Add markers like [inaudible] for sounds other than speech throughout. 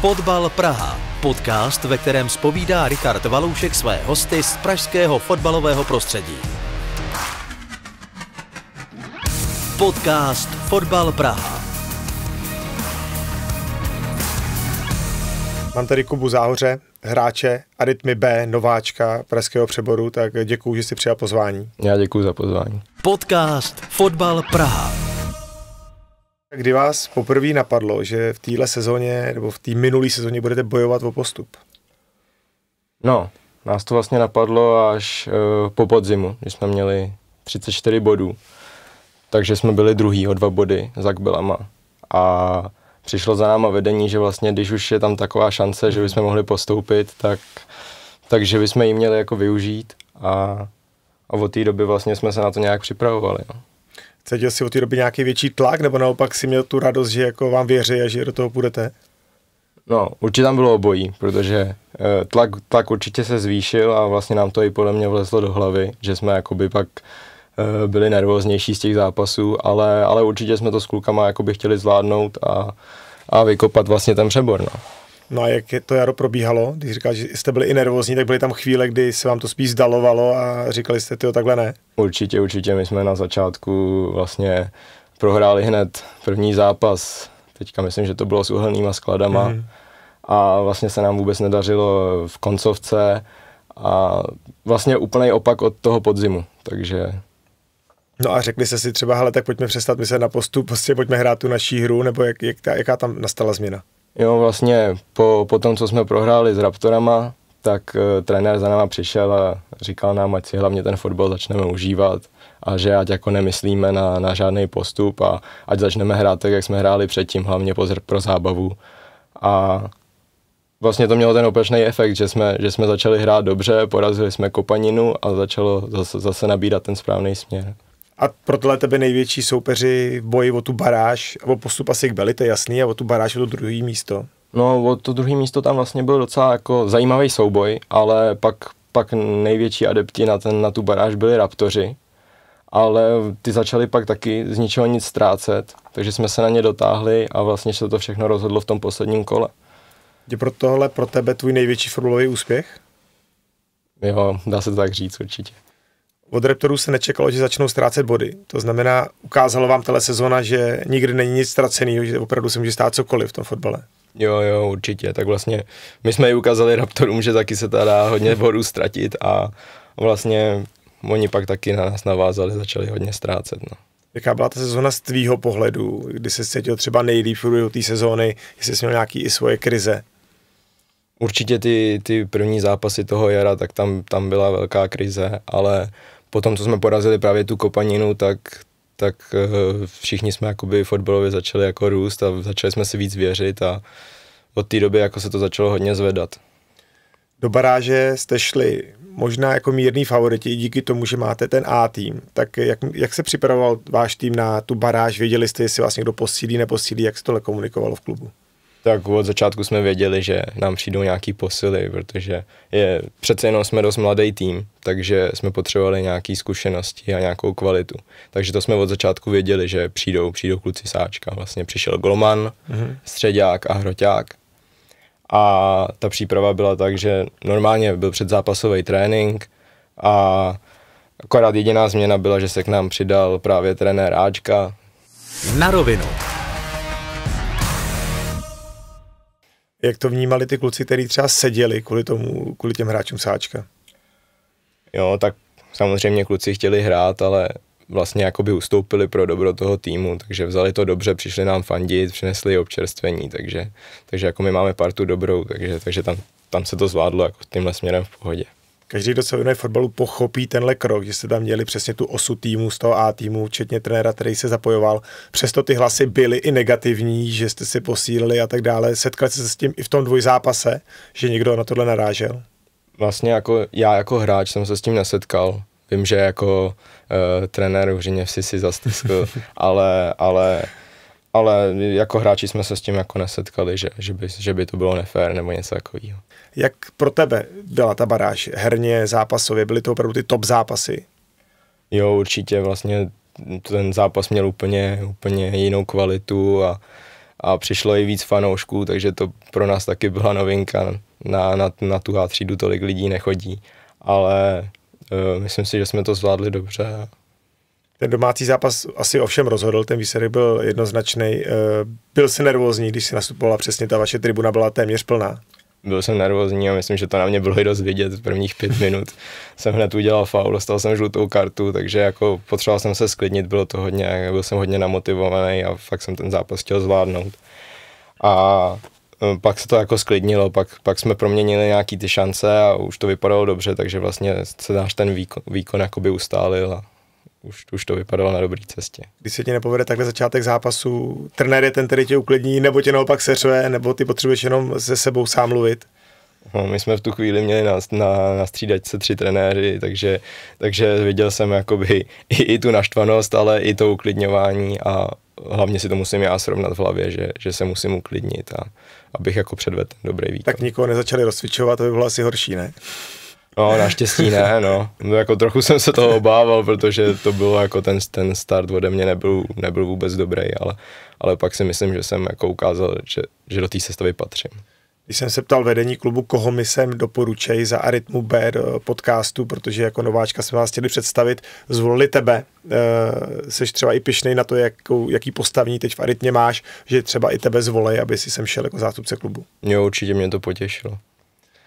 Fotbal Praha. Podcast, ve kterém spovídá Richard Valoušek své hosty z pražského fotbalového prostředí. Podcast Fotbal Praha. Mám tady Kubu Záhoře, hráče a rytmy B, nováčka pražského přeboru, tak děkuji, že jsi přijal pozvání. Já děkuji za pozvání. Podcast Fotbal Praha. Kdy vás poprvé napadlo, že v téhle sezóně nebo v té minulé sezóně budete bojovat o postup? No, nás to vlastně napadlo až uh, po podzimu, když jsme měli 34 bodů. Takže jsme byli druhý o dva body za Kbelama. A přišlo za náma vedení, že vlastně, když už je tam taková šance, že bychom mohli postoupit, tak, takže bychom ji měli jako využít. A, a od té doby vlastně jsme se na to nějak připravovali. No. Cítil jsi od té doby nějaký větší tlak, nebo naopak si měl tu radost, že jako vám věří a že do toho půjdete? No, určitě tam bylo obojí, protože eh, tlak, tlak určitě se zvýšil a vlastně nám to i podle mě vlezlo do hlavy, že jsme jakoby pak eh, byli nervóznější z těch zápasů, ale, ale určitě jsme to s klukama jakoby chtěli zvládnout a, a vykopat vlastně ten přebor. No. No a jak to jaro probíhalo, když říkáš, že jste byli i nervózní, tak byly tam chvíle, kdy se vám to spíš zdalovalo a říkali jste, ty takhle ne? Určitě, určitě. My jsme na začátku vlastně prohráli hned první zápas. Teďka myslím, že to bylo s uhelnýma skladama. mm A vlastně se nám vůbec nedařilo v koncovce a vlastně úplný opak od toho podzimu, takže... No a řekli jste si třeba, hele, tak pojďme přestat myslet na postup, prostě pojďme hrát tu naší hru, nebo jak, jak ta, jaká tam nastala změna? Jo, vlastně po, po tom, co jsme prohráli s Raptorama, tak e, trenér za náma přišel a říkal nám, ať si hlavně ten fotbal začneme užívat a že ať jako nemyslíme na, na žádný postup a ať začneme hrát tak, jak jsme hráli předtím, hlavně pozr pro zábavu. A vlastně to mělo ten opačný efekt, že jsme, že jsme začali hrát dobře, porazili jsme kopaninu a začalo zase, zase nabírat ten správný směr. A pro tohle tebe největší soupeři v boji o tu baráž, o postup asi k Beli, to je jasný, a o tu baráž o to druhé místo. No, o to druhé místo tam vlastně byl docela jako zajímavý souboj, ale pak, pak největší adepti na, ten, na tu baráž byli Raptoři, ale ty začali pak taky z ničeho nic ztrácet, takže jsme se na ně dotáhli a vlastně se to všechno rozhodlo v tom posledním kole. Je pro tohle pro tebe tvůj největší fotbalový úspěch? Jo, dá se to tak říct určitě. Od Raptorů se nečekalo, že začnou ztrácet body. To znamená, ukázalo vám tahle sezona, že nikdy není nic ztracený, že opravdu se může stát cokoliv v tom fotbale. Jo, jo, určitě. Tak vlastně my jsme i ukázali Raptorům, že taky se ta dá hodně bodů ztratit a vlastně oni pak taky na nás navázali, začali hodně ztrácet. No. Jaká byla ta sezona z tvýho pohledu, kdy se cítil třeba nejlíp v té sezóny, jestli jsi měl nějaký i svoje krize? Určitě ty, ty první zápasy toho jara, tak tam, tam byla velká krize, ale potom, co jsme porazili právě tu kopaninu, tak, tak eh, všichni jsme jakoby fotbalově začali jako růst a začali jsme si víc věřit a od té doby jako se to začalo hodně zvedat. Do baráže jste šli možná jako mírný favoriti díky tomu, že máte ten A tým. Tak jak, jak se připravoval váš tým na tu baráž? Věděli jste, jestli vás někdo posílí, neposílí, jak se tohle komunikovalo v klubu? tak od začátku jsme věděli, že nám přijdou nějaký posily, protože je, přece jenom jsme dost mladý tým, takže jsme potřebovali nějaké zkušenosti a nějakou kvalitu. Takže to jsme od začátku věděli, že přijdou, přijdou kluci sáčka. Vlastně přišel Golman, mm-hmm. Středák a Hroťák. A ta příprava byla tak, že normálně byl předzápasový trénink a akorát jediná změna byla, že se k nám přidal právě trenér Áčka. Na rovinu. Jak to vnímali ty kluci, kteří třeba seděli kvůli tomu, kvůli těm hráčům sáčka? Jo, tak samozřejmě kluci chtěli hrát, ale vlastně jako by ustoupili pro dobro toho týmu, takže vzali to dobře, přišli nám fandit, přinesli občerstvení, takže, takže jako my máme partu dobrou, takže, takže tam, tam se to zvládlo jako tímhle směrem v pohodě každý, kdo se věnuje fotbalu, pochopí tenhle krok, že jste tam měli přesně tu osu týmu z toho A týmu, včetně trenéra, který se zapojoval. Přesto ty hlasy byly i negativní, že jste si posílili a tak dále. Setkali jste se s tím i v tom dvojzápase, že někdo na tohle narážel? Vlastně jako já jako hráč jsem se s tím nesetkal. Vím, že jako uh, trenér Hřiněv si si zastiskl, [laughs] ale, ale ale jako hráči jsme se s tím jako nesetkali, že, že, by, že by to bylo nefér nebo něco takového. Jak pro tebe byla ta baráž herně, zápasově? Byly to opravdu ty top zápasy? Jo, určitě. Vlastně ten zápas měl úplně, úplně jinou kvalitu a, a přišlo i víc fanoušků, takže to pro nás taky byla novinka. Na, na, na tu H třídu tolik lidí nechodí, ale uh, myslím si, že jsme to zvládli dobře. Ten domácí zápas asi ovšem rozhodl, ten výsledek byl jednoznačný. Eh, byl si nervózní, když si nastupovala přesně ta vaše tribuna byla téměř plná byl jsem nervózní a myslím, že to na mě bylo i dost vidět. V prvních pět [laughs] minut jsem hned udělal faul, dostal jsem žlutou kartu, takže jako potřeboval jsem se sklidnit, bylo to hodně, byl jsem hodně namotivovaný a fakt jsem ten zápas chtěl zvládnout. A e, pak se to jako sklidnilo, pak, pak jsme proměnili nějaký ty šance a už to vypadalo dobře, takže vlastně se náš ten výkon, výkon jakoby ustálil a, už, už to vypadalo na dobré cestě. Když se ti nepovede takhle začátek zápasu, trenér je ten, který tě uklidní, nebo tě naopak seřve, nebo ty potřebuješ jenom se sebou sám mluvit? No, my jsme v tu chvíli měli na, na, na střídačce tři trenéři, takže, takže viděl jsem jakoby i, i tu naštvanost, ale i to uklidňování a hlavně si to musím já srovnat v hlavě, že, že se musím uklidnit a abych jako předvedl dobrý výkon. Tak nikoho nezačali rozcvičovat, to by bylo asi horší, ne? No, naštěstí ne, no. no. Jako trochu jsem se toho obával, protože to bylo jako ten, ten start ode mě nebyl, nebyl vůbec dobrý, ale, ale pak si myslím, že jsem jako ukázal, že, že do té sestavy patřím. Když jsem se ptal vedení klubu, koho mi sem doporučej za Arytmu B podcastu, protože jako nováčka jsme vás chtěli představit, zvolili tebe. E, seš třeba i pišnej na to, jak, jaký postavení teď v Arytmě máš, že třeba i tebe zvolej, aby si sem šel jako zástupce klubu. Jo, určitě mě to potěšilo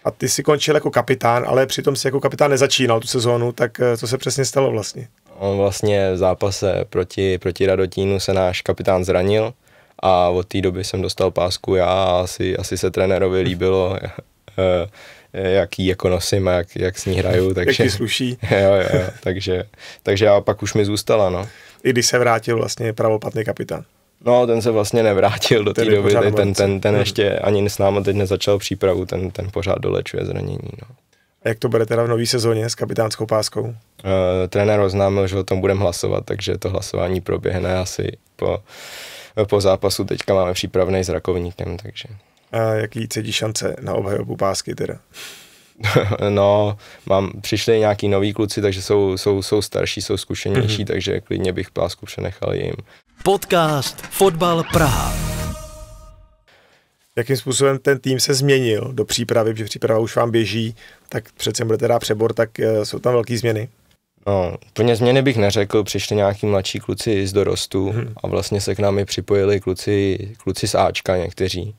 a ty si končil jako kapitán, ale přitom si jako kapitán nezačínal tu sezónu, tak eh, co se přesně stalo vlastně? On vlastně v zápase proti, proti Radotínu se náš kapitán zranil a od té doby jsem dostal pásku já a asi, asi se trenérovi [laughs] líbilo, eh, eh, jaký jako nosím a jak, jak s ní hraju. [laughs] Takže, jak sluší. [laughs] jo, jo, takže, takže já pak už mi zůstala, no. I když se vrátil vlastně pravopatný kapitán. No, ten se vlastně nevrátil do té doby, ten, ten, ten, ten hmm. ještě ani s náma teď nezačal přípravu, ten, ten pořád dolečuje zranění. No. A jak to bude teda v nový sezóně s kapitánskou páskou? E, trenér oznámil, že o tom budeme hlasovat, takže to hlasování proběhne asi po, po zápasu. Teďka máme přípravný s Rakovníkem, takže... A jaký cítí šance na obhajobu pásky teda? [laughs] no, mám, přišli nějaký noví kluci, takže jsou, jsou, jsou starší, jsou zkušenější, mm-hmm. takže klidně bych plásku přenechal jim. Podcast Fotbal Praha. Jakým způsobem ten tým se změnil do přípravy, protože příprava už vám běží, tak přece budete dát přebor, tak eh, jsou tam velké změny. No, úplně změny bych neřekl, přišli nějaký mladší kluci z dorostu hmm. a vlastně se k nám i připojili kluci, kluci z Ačka někteří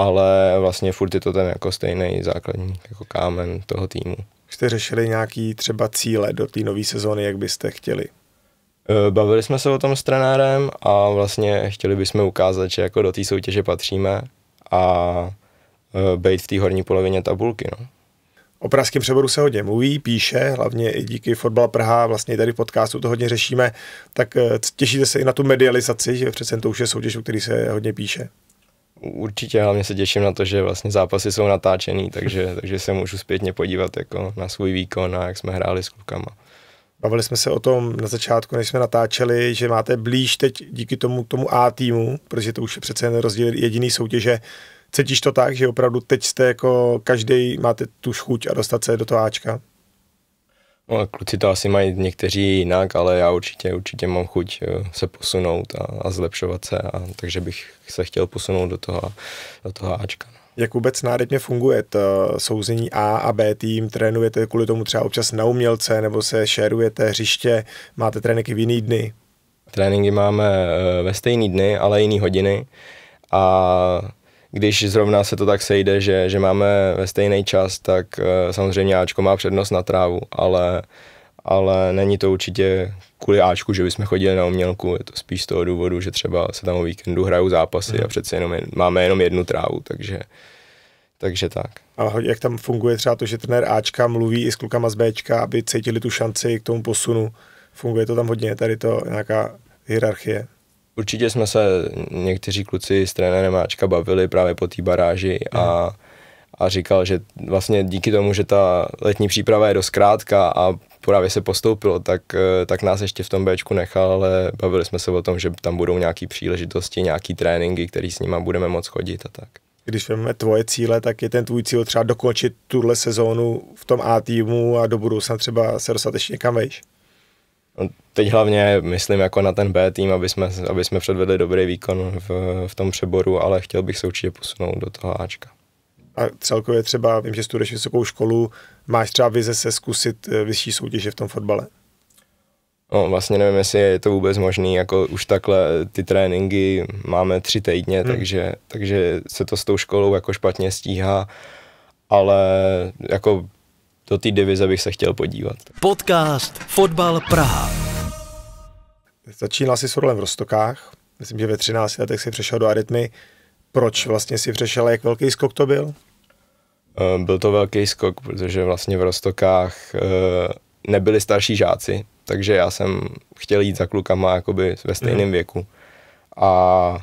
ale vlastně furt je to ten jako stejný základní jako kámen toho týmu. Jste řešili nějaký třeba cíle do té nové sezóny, jak byste chtěli? E, bavili jsme se o tom s trenérem a vlastně chtěli bychom ukázat, že jako do té soutěže patříme a e, být v té horní polovině tabulky. No. O pražském přeboru se hodně mluví, píše, hlavně i díky Fotbal Praha, vlastně tady v podcastu to hodně řešíme, tak e, těšíte se i na tu medializaci, že přece to už je soutěž, o který se hodně píše. Určitě, hlavně se těším na to, že vlastně zápasy jsou natáčený, takže, [laughs] takže se můžu zpětně podívat jako na svůj výkon a jak jsme hráli s klukama. Bavili jsme se o tom na začátku, než jsme natáčeli, že máte blíž teď díky tomu, tomu A týmu, protože to už je přece jen rozdíl jediný soutěže. Cítíš to tak, že opravdu teď jste jako každý máte tu chuť a dostat se do toho Ačka? No, kluci to asi mají někteří jinak, ale já určitě, určitě mám chuť eh, se posunout a, a zlepšovat se, a, takže bych se chtěl posunout do toho, do toho Ačka. Jak vůbec národně funguje to souzení A a B tým? Trénujete kvůli tomu třeba občas na umělce, nebo se šerujete hřiště, máte tréninky v jiný dny? Tréninky máme eh, ve stejný dny, ale jiný hodiny a když zrovna se to tak sejde, že, že máme ve stejný čas, tak eh, samozřejmě Ačko má přednost na trávu, ale, ale není to určitě kvůli Ačku, že bychom chodili na umělku, je to spíš z toho důvodu, že třeba se tam o víkendu hrajou zápasy mm. a mhm. přece jenom je, máme jenom jednu trávu, takže, takže tak. A jak tam funguje třeba to, že trenér Ačka mluví i s klukama z Bčka, aby cítili tu šanci k tomu posunu? Funguje to tam hodně, tady to nějaká hierarchie? Určitě jsme se někteří kluci s trenérem Ačka bavili právě po té baráži a, mhm. a říkal, že vlastně díky tomu, že ta letní příprava je dost krátká a právě se postoupilo, tak, eh, tak nás ještě v tom Bčku nechal, ale bavili jsme se o tom, že tam budou nějaké příležitosti, nějaké tréninky, které s nima budeme moc chodit a tak. Když vezmeme tvoje cíle, tak je ten tvůj cíl třeba dokončit tuhle sezónu v tom A týmu a do budoucna třeba se dostat ještě někam vejš? No, teď hlavně myslím jako na ten B tým, aby jsme, aby jsme předvedli dobrý výkon v, v tom přeboru, ale chtěl bych se určitě posunout do toho Ačka. A celkově třeba, vím, že studuješ vysokou školu, máš třeba vize se zkusit eh, vyšší soutěže v tom fotbale? No, vlastně nevím, jestli je to vůbec možný, jako už takhle eh, ty tréninky máme tři týdně, hmm. takže, takže se to s tou školou jako špatně stíhá, ale jako do té divize bych se chtěl podívat. Podcast Fotbal Praha. Začínal si s v Rostokách, myslím, že ve 13 letech si přešel do Arytmy. Proč vlastně si přešel jak velký skok to byl? Eh, byl to velký skok, protože vlastně v Rostokách eh, nebyli starší žáci, takže já jsem chtěl jít za klukama jakoby ve stejném mm. věku. A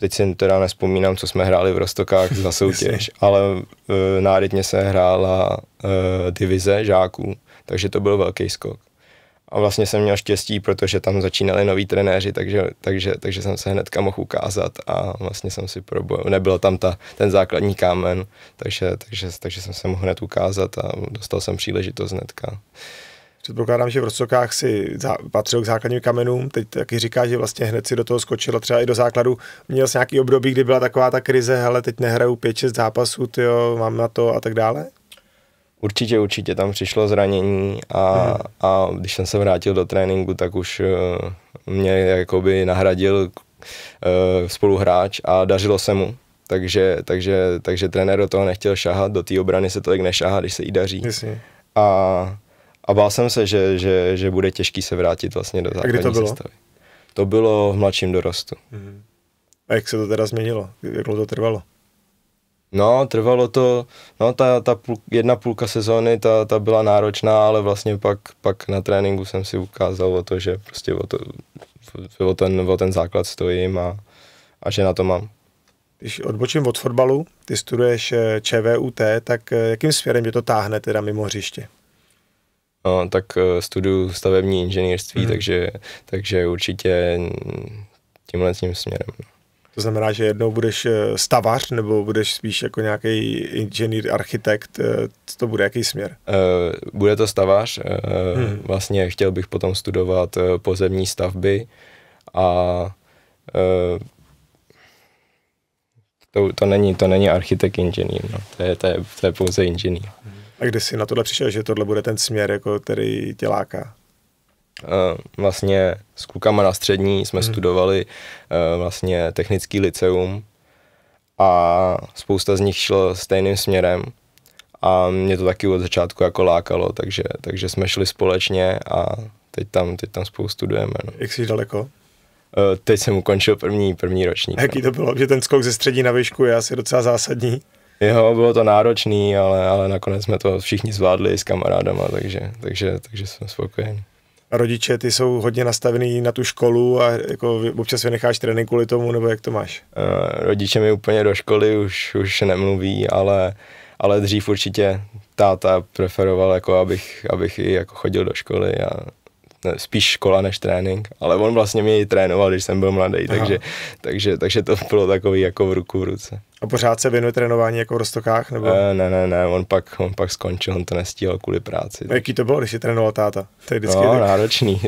teď si teda nespomínám, co jsme hráli v Rostokách za soutěž, [laughs] ale uh, národně se hrála uh, divize žáků, takže to byl velký skok. A vlastně jsem měl štěstí, protože tam začínali noví trenéři, takže, takže, takže jsem se hnedka mohl ukázat a vlastně jsem si probojil. Nebyl tam ta, ten základní kámen, takže, takže, takže jsem se mohl hned ukázat a dostal jsem příležitost hnedka. Předpokládám, že v Rostokách si za, patřil k základním kamenům, teď taky říká, že vlastně hned si do toho skočil třeba i do základu. Měl jsi nějaký období, kdy byla taková ta krize, hele, teď nehraju 5-6 zápasů, tyjo, mám na to a tak dále? Určitě, určitě, tam přišlo zranění a, hmm. a když jsem se vrátil do tréninku, tak už eh, mě jakoby nahradil uh, spoluhráč a dařilo se mu. Takže, takže, takže trenér do toho nechtěl šahat, do té obrany se tolik nešahá, když se jí daří. Jasně. A a bál jsem se, že, že, že bude těžký se vrátit vlastně do základní a kdy to bylo? sestavy. To bylo v mladším dorostu. Mm. A jak se to teda změnilo? Jak dlouho to trvalo? No, trvalo to, no ta, ta půl, jedna půlka sezóny, ta, ta byla náročná, ale vlastně pak, pak na tréninku jsem si ukázal o to, že prostě o, to, o, ten, o ten základ stojím a, a že na to mám. Když odbočím od fotbalu, ty studuješ eh, ČVUT, tak eh, jakým směrem tě to táhne teda mimo hřiště? No, tak eh, studuju stavební inženýrství, hmm. takže, takže určitě tímhle tím směrem. No. To znamená, že jednou budeš eh, stavař nebo budeš spíš jako nějaký inženýr, architekt, eh, to bude jaký směr? Bude to stavař, hmm. vlastně chtěl bych potom studovat pozemní stavby a to, to, není, to není architekt inženýr, no. to, je, to, je, to je pouze inženýr. Hmm. A kdy jsi na tohle přišel, že tohle bude ten směr, jako, který tě láká? Eh, vlastně s klukama na střední jsme hmm. studovali eh, vlastně technický liceum a spousta z nich šlo stejným směrem a mě to taky od začátku jako lákalo, takže, takže jsme šli společně a teď tam, teď tam spolu studujeme. No. Jak jsi daleko? Eh, teď jsem ukončil první, první ročník. A jaký no. to bylo, že ten skok ze střední na výšku je asi docela zásadní? Jo, bylo to náročný, ale, ale nakonec jsme to všichni zvládli s kamarádama, takže, takže, takže jsme spokojeni rodiče, ty jsou hodně nastavený na tu školu a jako občas vynecháš trénink kvůli tomu, nebo jak to máš? Uh, rodiče mi úplně do školy už, už nemluví, ale, ale dřív určitě táta preferoval, jako abych, abych i jako chodil do školy a, spíš škola než trénink, ale on vlastně mě i trénoval, když jsem byl mladý, takže, takže, takže to bylo takový jako v ruku v ruce. A pořád se věnuje trénování jako v Rostokách? Nebo? E, ne, ne, ne, on pak, on pak skončil, on to nestíhal kvůli práci. A Jaký to bylo, když si trénoval táta? To je no, náročný.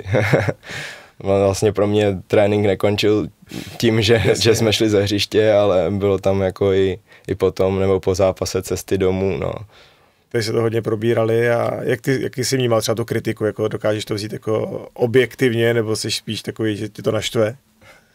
[laughs] vlastně pro mě trénink nekončil tím, že, že jsme šli ze hřiště, ale bylo tam jako i, i potom nebo po zápase cesty domů, no tady se to hodně probírali a jak ty, jaký jsi vnímal třeba tu kritiku, jako dokážeš to vzít jako objektivně, nebo jsi spíš takový, že ti to naštve?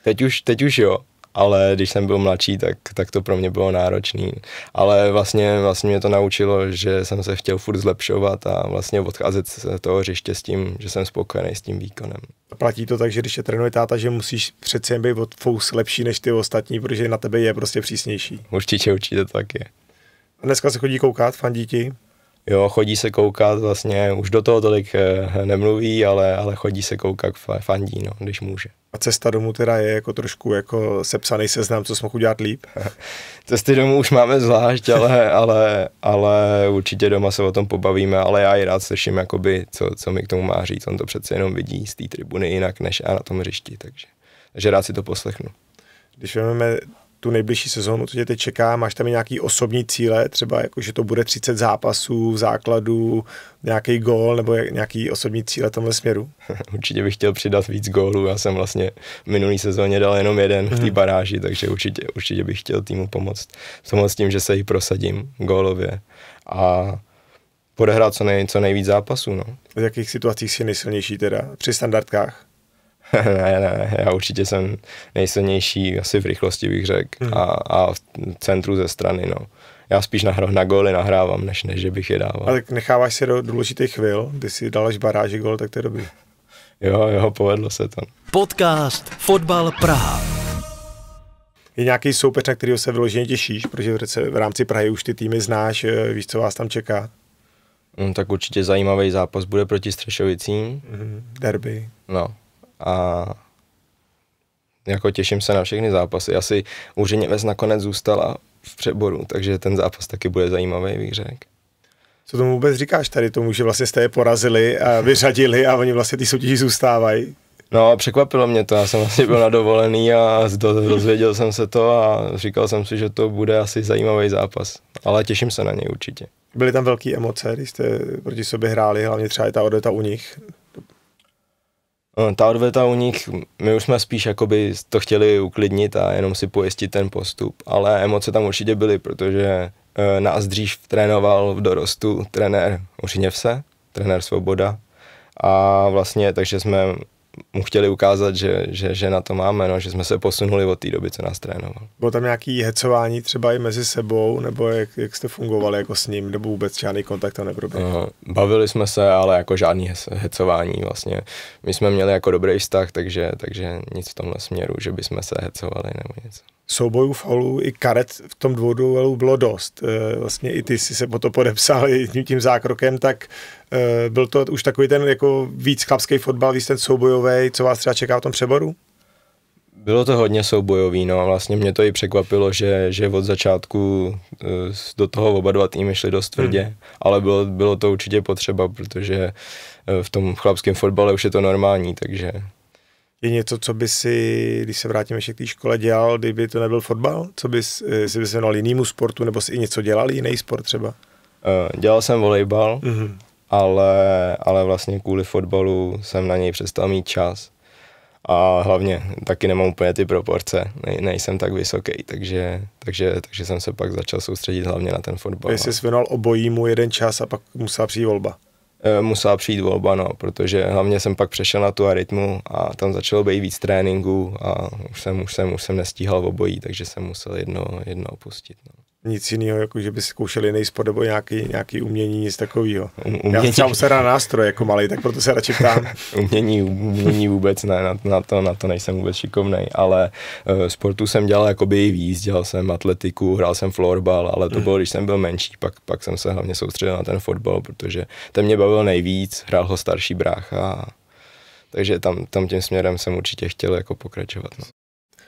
Teď už, teď už jo, ale když jsem byl mladší, tak, tak to pro mě bylo náročný. Ale vlastně, vlastně mě to naučilo, že jsem se chtěl furt zlepšovat a vlastně odcházet z toho hřiště s tím, že jsem spokojený s tím výkonem. Platí to tak, že když tě trénuje táta, že musíš přece jen být fous lepší než ty ostatní, protože na tebe je prostě přísnější. Určitě, určitě to tak je. A dneska se chodí koukat, fandí ti? Jo, chodí se koukat vlastně, už do toho tolik eh, nemluví, ale, ale chodí se koukat, fandí, no, když může. A cesta domů teda je jako trošku jako sepsaný seznam, co jsme mohl udělat líp? [laughs] Cesty domů už máme zvlášť, ale, [laughs] ale, ale určitě doma se o tom pobavíme, ale já i rád slyším, jakoby, co, co mi k tomu má říct. On to přece jenom vidí z té tribuny jinak, než já na tom hřišti, takže, takže rád si to poslechnu. Když vezmeme tu nejbližší sezónu, co tě teď čeká, máš tam nějaký osobní cíle, třeba jako, že to bude 30 zápasů v základu, nějaký gól nebo nějaký osobní cíle tomhle směru? [laughs] Určitě bych chtěl přidat víc gólů, já jsem vlastně minulý sezóně dal jenom jeden v té mhm. baráži, takže určitě, určitě bych chtěl týmu pomoct. Pomoct tím, že se jí prosadím gólově a podehrát co, nej, co nejvíc zápasů. No. V jakých situacích jsi nejsilnější teda? Při standardkách? [laughs] ne, ne, já určitě jsem nejsilnější asi v rychlosti, bych řekl, hmm. a, a v centru ze strany, no. Já spíš na, na góly nahrávám, než, než že bych je dával. Ale tak necháváš se do důležitých chvil, kdy si dal až baráži gol, tak to je dobrý. Jo, jo, povedlo se to. Podcast Fotbal Praha. Je nějaký soupeř, na kterého se vyloženě těšíš, protože v rámci Prahy už ty týmy znáš, eh, víš, co vás tam čeká? No, tak určitě zajímavý zápas bude proti Střešovicím. Mm, derby. No, a jako těším se na všechny zápasy. Asi u Ženěves nakonec zůstala v přeboru, takže ten zápas taky bude zajímavý, bych Co tomu vůbec říkáš tady tomu, že vlastně jste je porazili a vyřadili a oni vlastně ty soutěži zůstávají? No, překvapilo mě to, já jsem vlastně byl nadovolený a dozvěděl jsem se to a říkal jsem si, že to bude asi zajímavý zápas, ale těším se na něj určitě. Byly tam velké emoce, když jste proti sobě hráli, hlavně třeba i ta odeta u nich? Eh, ta odveta u nich, my už jsme spíš jakoby to chtěli uklidnit a jenom si pojistit ten postup, ale emoce tam určitě byly, protože eh, nás dřív trénoval v dorostu trenér Ořiněvse, trenér Svoboda a vlastně takže jsme mu chtěli ukázat, že, že, že na to máme, no, že jsme se posunuli od té doby, co nás trénoval. Bylo tam nějaký hecování třeba i mezi sebou, nebo jak, jak jste fungovali jako s ním, nebo vůbec žádný kontakt tam neproběhl? Bavili jsme se, ale jako žádný hecování vlastně. My jsme měli jako dobrý vztah, takže, takže nic v tomhle směru, že bychom se hecovali nebo něco soubojů, faulů i karet v tom dvouduelu bylo dost. Eh, vlastně i ty si se po to podepsal [laughs] jedním tím zákrokem, tak eh, byl to už takový ten jako víc chlapský fotbal, víc ten soubojový, co vás třeba čeká v tom přeboru? Bylo to hodně soubojový, no a vlastně mě to i překvapilo, že, že od začátku eh, do toho oba dva týmy šli dost hmm. tvrdě, hmm. ale bylo, bylo to určitě potřeba, protože v tom chlapském fotbale už je to normální, takže je něco, co by si, když se vrátíme ještě k té škole, dělal, kdyby to nebyl fotbal? Co bys, eh, si by se věnoval jinému sportu, nebo si i něco dělal, jiný sport třeba? Eh, dělal jsem volejbal, mm-hmm. ale, ale vlastně kvůli fotbalu jsem na něj přestal mít čas. A hlavně taky nemám úplně ty proporce, ne, nejsem tak vysoký, takže, takže, takže jsem se pak začal soustředit hlavně na ten fotbal. Takže no. jsi věnoval obojímu jeden čas a pak musela přijít volba. Eh, musela přijít volba, no, protože hlavně jsem pak přešel na tu arytmu a tam začalo být víc tréninku a už jsem, už jsem, už jsem nestíhal obojí, takže jsem musel jedno, jedno opustit. No nic jiného, jako že by zkoušel jiný sport nebo nějaký, nějaký umění, nic takového. Um, umění. Já sám se na nástroje jako malý, tak proto se radši ptám. [laughs] umění, umění vůbec ne, na, na, to, na to nejsem vůbec šikovný, ale uh, sportu jsem dělal jakoby i víc, dělal jsem atletiku, hrál jsem florbal, ale to mm. bylo, když jsem byl menší, pak, pak jsem se hlavně soustředil na ten fotbal, protože ten mě bavil nejvíc, hrál ho starší brácha, takže tam, tam tím směrem jsem určitě chtěl jako pokračovat. No.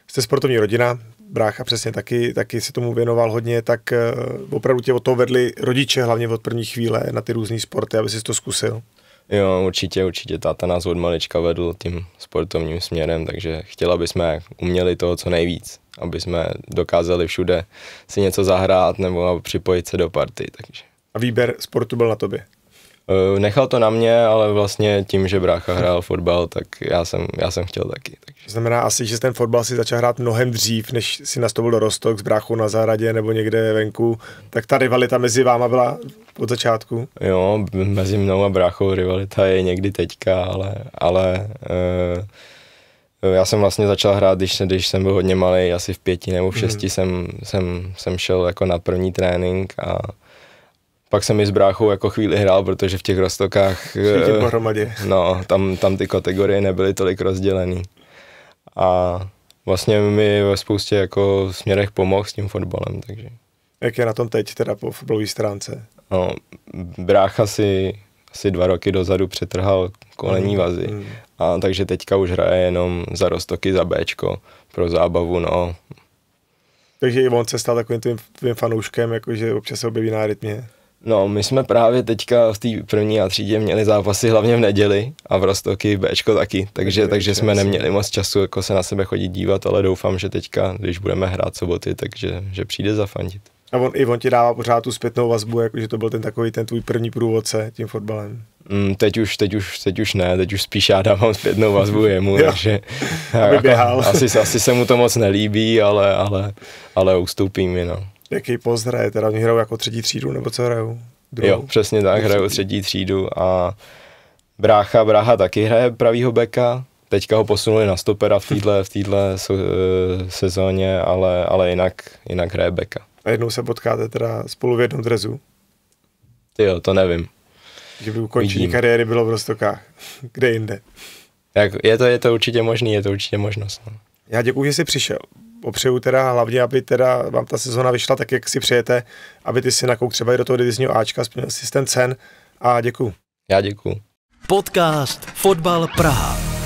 Jste sportovní rodina, brácha přesně taky, taky se tomu věnoval hodně, tak eh, opravdu tě o to vedli rodiče, hlavně od první chvíle na ty různé sporty, aby si to zkusil. Jo, určitě, určitě. Táta nás od malička vedl tím sportovním směrem, takže chtěla, aby jsme uměli toho co nejvíc, aby jsme dokázali všude si něco zahrát nebo připojit se do party. Takže. A výběr sportu byl na tobě? Eh, nechal to na mě, ale vlastně tím, že brácha hrál fotbal, tak já jsem, já jsem chtěl taky. To Znamená asi, že ten fotbal si začal hrát mnohem dřív, než si nastoupil do Rostok s bráchou na zahradě nebo někde venku. Tak ta rivalita mezi váma byla od začátku? Jo, mezi mnou a bráchou rivalita je někdy teďka, ale, ale e, já jsem vlastně začal hrát, když, když jsem byl hodně malý, asi v pěti nebo v šesti mm. jsem, jsem, jsem šel jako na první trénink a pak jsem i s bráchou jako chvíli hrál, protože v těch Rostokách... Eh, pohromadě. No, tam, tam ty kategorie nebyly tolik rozdělený. A vlastně mi ve spoustě jako směrech pomohl s tím fotbalem, takže... Jak je na tom teď teda po fotbalové stránce? No, brácha si asi dva roky dozadu přetrhal kolení mm, vazy, mm. A, takže teďka už hraje jenom za Rostoky, za Bčko, pro zábavu, no. Takže i on se stal takovým tvým, tvým fanouškem, jakože občas se objeví na rytmě. No, my jsme právě teďka v té první a třídě měli zápasy hlavně v neděli a v Rostoky Bčko taky, takže, Bčko, takže jsme neměli moc času jako se na sebe chodit dívat, ale doufám, že teďka, když budeme hrát soboty, takže že přijde zafandit. A on, i on ti dává pořád tu zpětnou vazbu, jakože to byl ten takový ten tvůj první průvodce tím fotbalem. Mm, teď už, teď už, teď už ne, teď už spíš já dávám zpětnou vazbu [laughs] jemu, takže [laughs] jako, asi, asi se mu to moc nelíbí, ale, ale, ale ustoupí mi, no. Jaký post hraje? Teda oni hrajou jako třetí třídu, nebo co hrajou? Druhou? Jo, přesně tak, hrajou třetí třídu a brácha, brácha taky hraje pravýho beka, teďka ho posunuli na stopera v [laughs] týdle, v týdle eh, sezóně, ale, ale jinak, jinak hraje beka. A jednou se potkáte teda spolu v jednom drezu? Ty jo, to nevím. Že by ukončení Vidím. kariéry bylo v Rostokách, [laughs] kde jinde. Tak je to, je to určitě možný, je to určitě možnost. No. Já děkuji, že jsi přišel opřeju teda hlavně, aby teda vám ta sezona vyšla tak, jak si přejete, aby ty si nakouk třeba i do toho divizního Ačka, splnil si ten cen a děkuju. Já děkuju. Podcast Fotbal Praha.